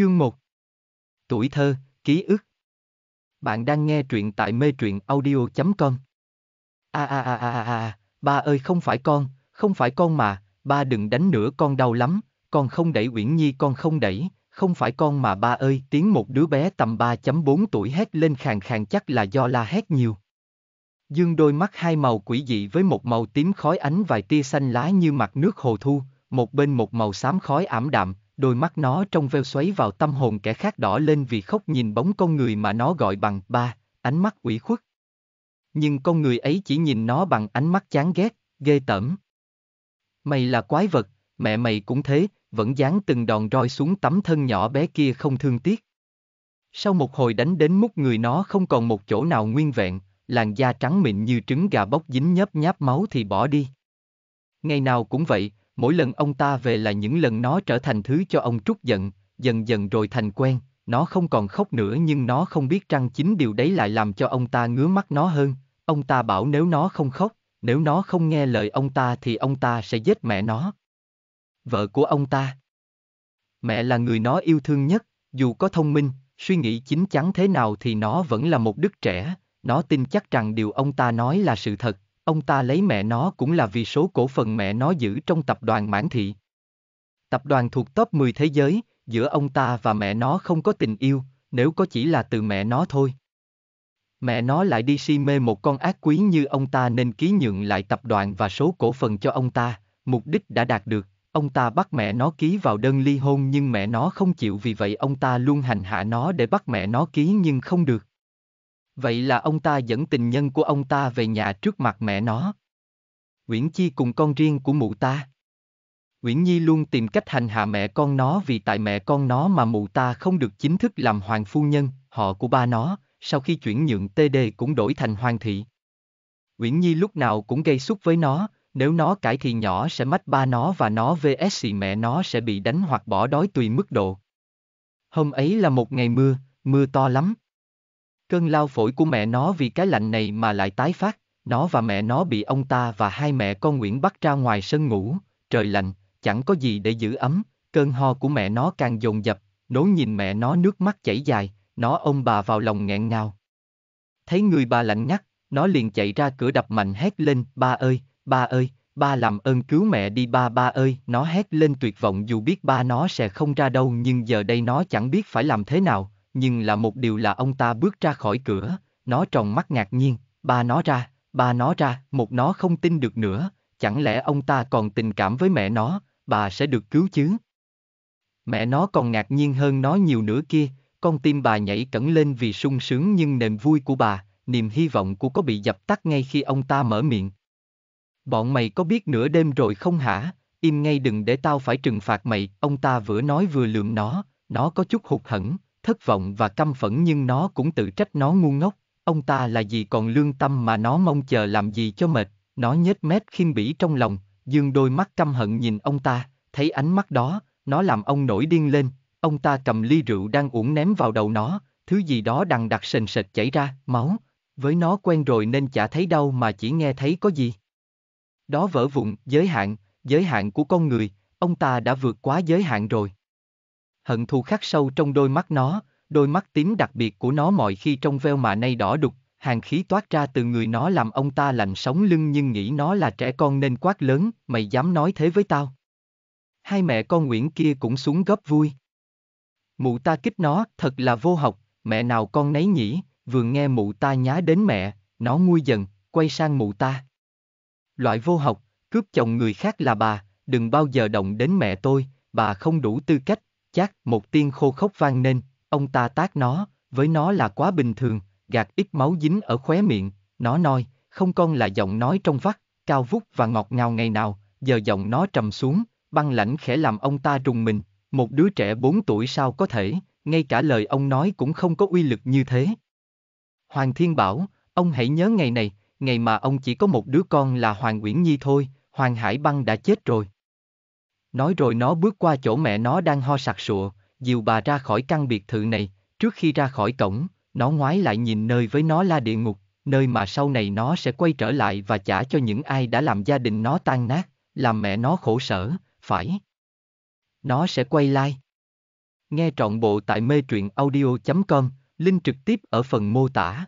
Chương 1 Tuổi thơ, ký ức Bạn đang nghe truyện tại mê truyện audio.com A a a a a ba ơi không phải con, không phải con mà, ba đừng đánh nữa con đau lắm, con không đẩy Uyển Nhi con không đẩy, không phải con mà ba ơi tiếng một đứa bé tầm 3.4 tuổi hét lên khàn khàn chắc là do la hét nhiều. Dương đôi mắt hai màu quỷ dị với một màu tím khói ánh vài tia xanh lá như mặt nước hồ thu, một bên một màu xám khói ảm đạm, đôi mắt nó trong veo xoáy vào tâm hồn kẻ khác đỏ lên vì khóc nhìn bóng con người mà nó gọi bằng ba, ánh mắt ủy khuất. Nhưng con người ấy chỉ nhìn nó bằng ánh mắt chán ghét, ghê tởm. Mày là quái vật, mẹ mày cũng thế, vẫn dán từng đòn roi xuống tấm thân nhỏ bé kia không thương tiếc. Sau một hồi đánh đến mút người nó không còn một chỗ nào nguyên vẹn, làn da trắng mịn như trứng gà bóc dính nhấp nháp máu thì bỏ đi. Ngày nào cũng vậy, mỗi lần ông ta về là những lần nó trở thành thứ cho ông trút giận, dần dần rồi thành quen, nó không còn khóc nữa nhưng nó không biết rằng chính điều đấy lại làm cho ông ta ngứa mắt nó hơn, ông ta bảo nếu nó không khóc, nếu nó không nghe lời ông ta thì ông ta sẽ giết mẹ nó. Vợ của ông ta. Mẹ là người nó yêu thương nhất, dù có thông minh, suy nghĩ chín chắn thế nào thì nó vẫn là một đứa trẻ, nó tin chắc rằng điều ông ta nói là sự thật, Ông ta lấy mẹ nó cũng là vì số cổ phần mẹ nó giữ trong tập đoàn mãn thị. Tập đoàn thuộc top 10 thế giới, giữa ông ta và mẹ nó không có tình yêu, nếu có chỉ là từ mẹ nó thôi. Mẹ nó lại đi si mê một con ác quý như ông ta nên ký nhượng lại tập đoàn và số cổ phần cho ông ta, mục đích đã đạt được, ông ta bắt mẹ nó ký vào đơn ly hôn nhưng mẹ nó không chịu vì vậy ông ta luôn hành hạ nó để bắt mẹ nó ký nhưng không được. Vậy là ông ta dẫn tình nhân của ông ta về nhà trước mặt mẹ nó. Nguyễn Chi cùng con riêng của mụ ta. Nguyễn Nhi luôn tìm cách hành hạ mẹ con nó vì tại mẹ con nó mà mụ ta không được chính thức làm hoàng phu nhân, họ của ba nó, sau khi chuyển nhượng TD cũng đổi thành hoàng thị. Nguyễn Nhi lúc nào cũng gây xúc với nó, nếu nó cãi thì nhỏ sẽ mách ba nó và nó vs mẹ nó sẽ bị đánh hoặc bỏ đói tùy mức độ. Hôm ấy là một ngày mưa, mưa to lắm. Cơn lao phổi của mẹ nó vì cái lạnh này mà lại tái phát, nó và mẹ nó bị ông ta và hai mẹ con Nguyễn bắt ra ngoài sân ngủ, trời lạnh, chẳng có gì để giữ ấm, cơn ho của mẹ nó càng dồn dập, nố nhìn mẹ nó nước mắt chảy dài, nó ông bà vào lòng nghẹn ngào. Thấy người bà lạnh ngắt, nó liền chạy ra cửa đập mạnh hét lên, ba ơi, ba ơi, ba làm ơn cứu mẹ đi ba ba ơi, nó hét lên tuyệt vọng dù biết ba nó sẽ không ra đâu nhưng giờ đây nó chẳng biết phải làm thế nào, nhưng là một điều là ông ta bước ra khỏi cửa, nó tròn mắt ngạc nhiên, ba nó ra, ba nó ra, một nó không tin được nữa, chẳng lẽ ông ta còn tình cảm với mẹ nó, bà sẽ được cứu chứ? Mẹ nó còn ngạc nhiên hơn nó nhiều nữa kia, con tim bà nhảy cẩn lên vì sung sướng nhưng niềm vui của bà, niềm hy vọng của có bị dập tắt ngay khi ông ta mở miệng. Bọn mày có biết nửa đêm rồi không hả? Im ngay đừng để tao phải trừng phạt mày, ông ta vừa nói vừa lượm nó, nó có chút hụt hẫng, thất vọng và căm phẫn nhưng nó cũng tự trách nó ngu ngốc, ông ta là gì còn lương tâm mà nó mong chờ làm gì cho mệt, nó nhếch mép khinh bỉ trong lòng, dương đôi mắt căm hận nhìn ông ta, thấy ánh mắt đó, nó làm ông nổi điên lên, ông ta cầm ly rượu đang uổng ném vào đầu nó, thứ gì đó đằng đặc sền sệt chảy ra, máu, với nó quen rồi nên chả thấy đau mà chỉ nghe thấy có gì. Đó vỡ vụn, giới hạn, giới hạn của con người, ông ta đã vượt quá giới hạn rồi hận thù khắc sâu trong đôi mắt nó, đôi mắt tím đặc biệt của nó mọi khi trong veo mà nay đỏ đục, hàng khí toát ra từ người nó làm ông ta lạnh sống lưng nhưng nghĩ nó là trẻ con nên quát lớn, mày dám nói thế với tao. Hai mẹ con Nguyễn kia cũng xuống gấp vui. Mụ ta kích nó, thật là vô học, mẹ nào con nấy nhỉ, vừa nghe mụ ta nhá đến mẹ, nó nguôi dần, quay sang mụ ta. Loại vô học, cướp chồng người khác là bà, đừng bao giờ động đến mẹ tôi, bà không đủ tư cách, chắc một tiên khô khốc vang lên, ông ta tác nó, với nó là quá bình thường, gạt ít máu dính ở khóe miệng, nó nói, không con là giọng nói trong vắt, cao vút và ngọt ngào ngày nào, giờ giọng nó trầm xuống, băng lãnh khẽ làm ông ta rùng mình, một đứa trẻ bốn tuổi sao có thể, ngay cả lời ông nói cũng không có uy lực như thế. Hoàng Thiên bảo, ông hãy nhớ ngày này, ngày mà ông chỉ có một đứa con là Hoàng Uyển Nhi thôi, Hoàng Hải Băng đã chết rồi. Nói rồi nó bước qua chỗ mẹ nó đang ho sặc sụa, dìu bà ra khỏi căn biệt thự này, trước khi ra khỏi cổng, nó ngoái lại nhìn nơi với nó là địa ngục, nơi mà sau này nó sẽ quay trở lại và trả cho những ai đã làm gia đình nó tan nát, làm mẹ nó khổ sở, phải. Nó sẽ quay lại. Nghe trọn bộ tại mê truyện audio.com, link trực tiếp ở phần mô tả.